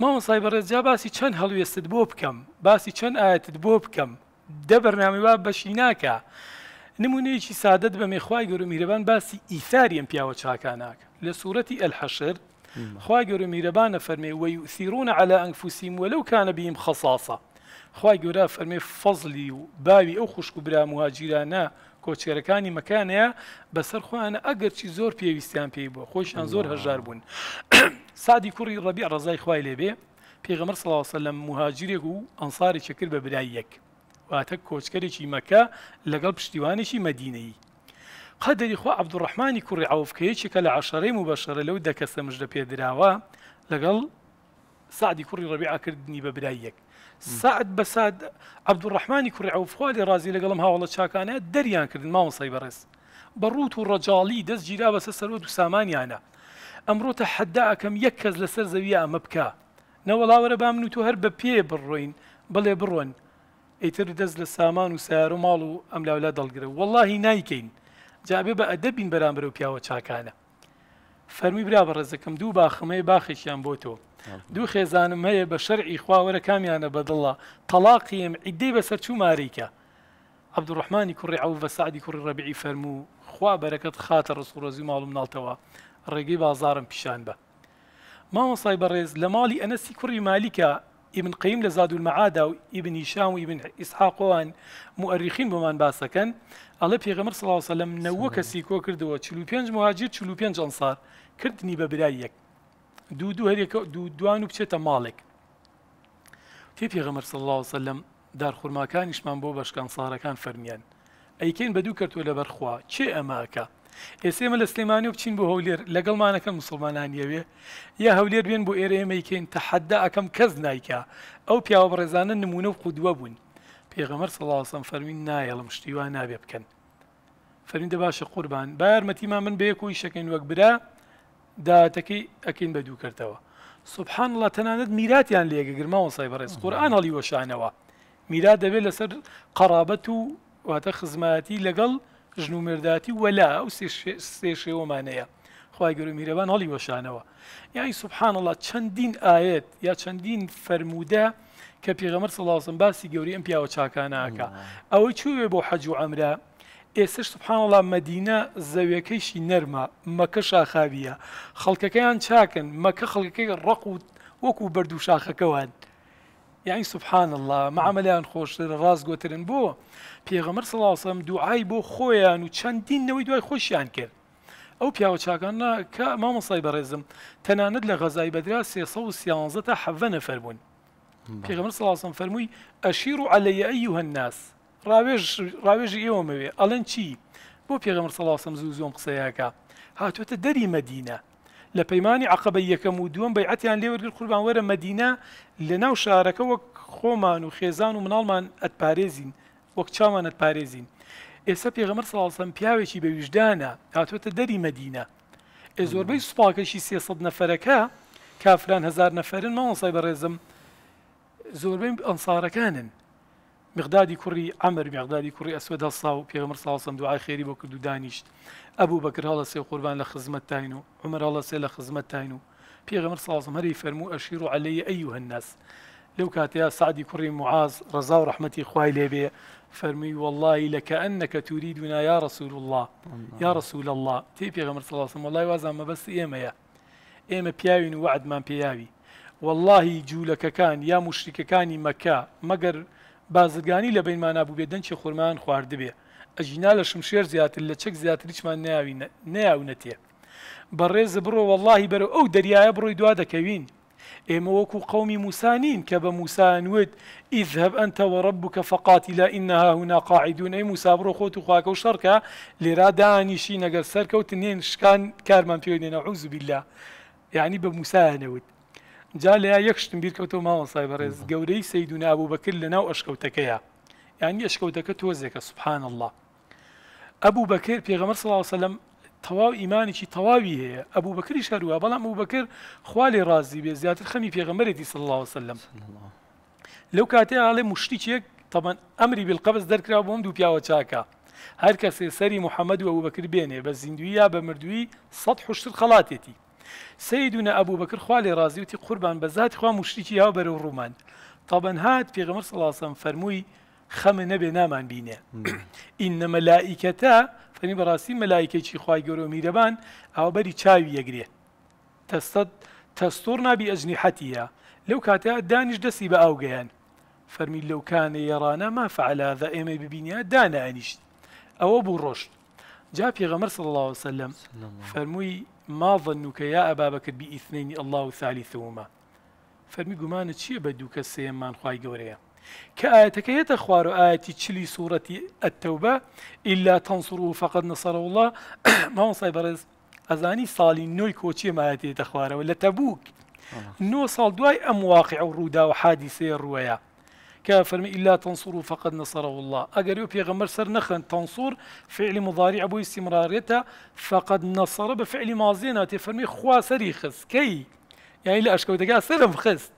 مامۆسای بەڕێزجا باسی چەند هەڵوێستت بۆ بکەم باسی چەند ئاەتت بۆ بکەم دە بەرنامی وا بەشی ناکە نمونەیەکی سادەت بە مێخوای گەور میرەبان باسی ئیثاری ئەم پیاوە چاکاناک لە سوورەتی ئەلحەشر خوا گەور میرەبانە فەرمێ وەی وسیرونە على ئەنگفوسیم وەلەو کانە بیم خەساسە خی گەورە فەرمێ فەزلی و باوی ئەو خوشک و برا مهاجیرانە کۆچێرەکانی مەکانەیە بەسەر خۆیانە ئەگەرچی زۆر پێویستیان پێی بووە خۆشیان زۆر هەژار بوون سادی کوڕی ڕەبی ڕزای خوای لێبێ پێغەمەر سڵاوسە لە مهاجرێک و ئەنساری چکرد بە برای یەک واتە کۆچکەرێکی مەکە لەگەڵ پشتیوانێکی مەدینەی قەدەری خۆ عبدوڕحمانی کوڕی ئاوفکەیەکێکە لە عشەڕەی و بەشەرە لەو دەکەسە مژدە پێدراوە لەگەڵ سعدی کوڕی ڕەبیعکردنی بە برای یەک سعد بە سعد عبدوڕحمانی کوڕی ئەوفخوالی ڕازی لەگەڵم هاوڵە چاکانە دەریان کردن ماوەسای بەڕێز بە ڕوت و ڕەجاڵی دەست گیرا بەسە سەرۆ و سامانیانە امروتا حدا حەداکەم یەک لسر لەسەر زەوی نو بکە ور بام و تو هەر بە پێ بڕۆین بڵێ بڕۆن ئیتر دەست لە سامان و سار و ماڵ و ئەم لاولا دەڵگرە واللهی نایکەین جابێ بە ئەدەبین بەرامبەر و پیاوە چاکانە فەرمی برا بە ڕزەکەم دوو باخمەیە باخێکیان بۆ تۆ دوو خێزانم هەیە بە شەرعی خواوەرە کامیانە بەدڵە تەلاقیم عیددەی بەسەر چوو ماریکە عبدوڕحمانی کوڕی ئەو بە سعدی کوڕی ڕەبیعی فەرموو خوا بەرەکەت خاتە ڕسوڕۆزی ماڵم ڕێگەی بازارم پیشان بە مامۆسای بەڕێز لە ماڵی ئەنەسی کوڕی مالیکە ئیبن قیم لە زاد المەعادا و ئیبنی شام و ئیبن ئیسحاقۆوان مؤرریخین بۆمان باسەکەن ئەڵە پێغەمر سڵاوسە لەم نەوە کەسی کۆ کردەوە چلو پێنج مهاجر چلو پێنج ئەنسار کردنی بە برای یەک دوو دوو هەرێکە دوو دوان و بچێتە ماڵێک تێ پێغەمر سڵاوسە لەم دارخورماکانیشمان بۆ بەشکان ساارەکان فەرمیان ئەیکەین بە دوو کردووە لەبەرخوا چێ ئەماکە ئێسێ ئمە لە سلێمانی و بچین بۆ هەولێر لەگەڵمانەکە مسلمانانیەوێ یا هەولێر بێن بۆ ئێرە ئێمەیکەین تەحەدا ئەەکەم کەس نیکە ئەو پیاوە بەڕێزانە نمونە و قودووە بوون پێغەمەر سەڵاوسم فەرمین نایەڵم شتیوان نابێ بکەن فەرمیدە باشە قوربان با یارمەتیما من بەیەکۆی شەکەین وەک برا داتەکەی ئەکەین بە دوو کردەوە سبحان الله تەنانەت میراتیان لێگە گرماوە سای بەڕێز قورآان هەڵی وەشانەوە میرات دەبێت لەسەر قەرابەت و واتە خزمەتی لەگەڵ ژن و مرداتی وەلا ئەو سێ شێوەمانەیە خی گەرومیرەبان هەڵی وەشانەوە یانی سوبحانەڵە چەندین ئاەت یا چەندین فەرموودە کە پێغەمەر سەڵازم باسی گەوری ئەم پیاوە چاکانناکە ئەوەی چوێ بۆ حەج و ئەمرا ئێسش سوبحانەڵە مەدینە زەویەکەیشی نەرمە مەکە شاخاویە خەڵکەکەیان چاکن مەکە خەڵکەکەی ڕق و وەکو بەرد و شاخەکەوان يعني سبحان الله معاملان نعم. خوش راس قوترن بو پیغمبر صلى الله عليه وسلم دعاي بو خويا نو دين نوي دعاي خوش يعني كر او پیاو چاگان ك ما مصيبه رزم تناند له غزاي بدر 311 حف نفر بون پیغمبر صلى الله عليه وسلم فرموي اشير علي ايها الناس راويش راويش يومي الان چی بو پیغمبر صلى الله عليه وسلم زوزوم قصه هاتو تدري مدينه لە پەیمانانی عقبە یەکەم و دووەم بەیعەتیان لێوەرگر قوربان وەرە مەدینا لە ناو شارەکە وەک خۆمان و خێزان و مناڵمان ئەتپارێزین وەک چامان ئەتپارێزین ئێستا پێغەمەر ساڵسەم پیاوێکی بەویژدانە هاتوۆتە دەری مەدینە ئێ زۆربەی سوپاکەشی سێسەد نەفەرەکە کافران هزار نەفەرن ماوەسای بەڕێزم زۆربەی ئەنسارەکانن بغدادي کوڕی عمر بغدادي کوڕی اسود دەسا و پێغمر ساڵسم دوعای خێری بۆ کرد و دانیشت ئەبوو بەکرها لە سێ قوربان لە خزمەت تاین و عمرە لە سێ لە خزمەت تاین و پێغمر ساڵسم هەری فەرموو ئەشیر و علەیە ئەی هەناس لەو کاتەیە سعدی کوڕی معاز ڕزا و ڕحمەتی خوای لێبێ والله لكانك تريدنا يا رسول الله يا رسول الله تي عليه وسلم والله بس مەبەست ئێمەیە ئێمە پیاوین وعد ما پیاوی والله جولك كان يا مشرك كان مكة مقر بازرگانی لە بینمانە بوو بێ دەنچی خورمان خواردبێ ئەژینا لە شمشێر زیاتر لە چەک زیاتر هیچمان ناوینەتێ بەڕێز بڕۆ واللهی بەرە ئەو دەریایە بڕۆی دوا دەکەوین ئێمە وەکو قومی موسانین کە بە موسانوت ئیذهب ئەنتە وەڕبووکە فقاتی لا ئینها هونا قاعدونەی موسابڕۆ خۆت و خواکە و شەڕکە لێرا دانیشی نەگەر سەرکەوت نێن شکان کارمان پێێنێنە عوزبیلا یعنی بە موسانەوت جا لە یەکشتم بیرکەوتەوە ماوە سایبەڕێز گەورەی سەید و نابوو بەکرد لە ناو ئەشکەوتەکەیە یانی ئەشکەوتەکە تۆزێکە سوبحان الله ئەبوو بەکرد پێغەمەر سڵاوسەلم تەواو ئیمانێکی تەواوی هەیە ئەبوو بەکری شەروە بەڵام ئەو بەکرد خوالی ڕازی بێ زیاتر خەمی پێغەمەرێتی سڵ الله وسلم لەو کاتێ ئاڵێ مشتیکێک تەبەن ئەمری بالقەبز دەرکرا بۆم دوو پیاوە چاکە هەر کەسێ سەری محەممەد و ئەو بەکرد بێنێ بە زیندوی یا بە مردووی سەد حشتر خەڵاتێتی سیدونە ئەبوو بەکر خوا لێ ڕازیوتی قوربان بە ذات خوا مشتێکی یا بەرە و ڕوومان تابەن هات پێغمر سڵاسم فەرمووی خەمە نەبێ نامان بینێ ئینە مەلایکەتە فەرمی بەڕاستی مەلایکێکی خوای گەۆرە و میرەبان ئەوە بەری چاوی یەگرێ تەستەت تەستۆر نابی ئەجنی حەتیە لەو کاتەیە دانیش دەستی بە ئاو گەیان فەرمی لەوکانە یێڕانە ما فعلادە ئێمە ببینیا دانانیشت ئەوە بوو ڕۆشت جا پێغەمەر سڵ الله وسلم فەرمووی ما ظنك يا أبا بكر بإثنين الله ثالثهما فرمي قمانا شيء بدوك السيمان خواهي قوريا كآيتك يتخوار آياتي چلي سورة التوبة إلا تنصروه فقد نصره الله ما هو صاحب رز أزاني صالي نوي كوچي ما آياتي يتخواره ولا تبوك نو صال دواي أم واقع الرودة وحادثة الرواية كافر فەرمی ئللا تەنسوور و فقط الله ئەگەری و پێغەمەر سەر نەخەن تەنسوور فعلی مضاری ئەبووی سیمرارێتە فقط نەسەرە بە فعلی مازیێناتێ فەرمی خوا سەری خستکەی یعنی لە ئەشکەوتەگا سەرم خست.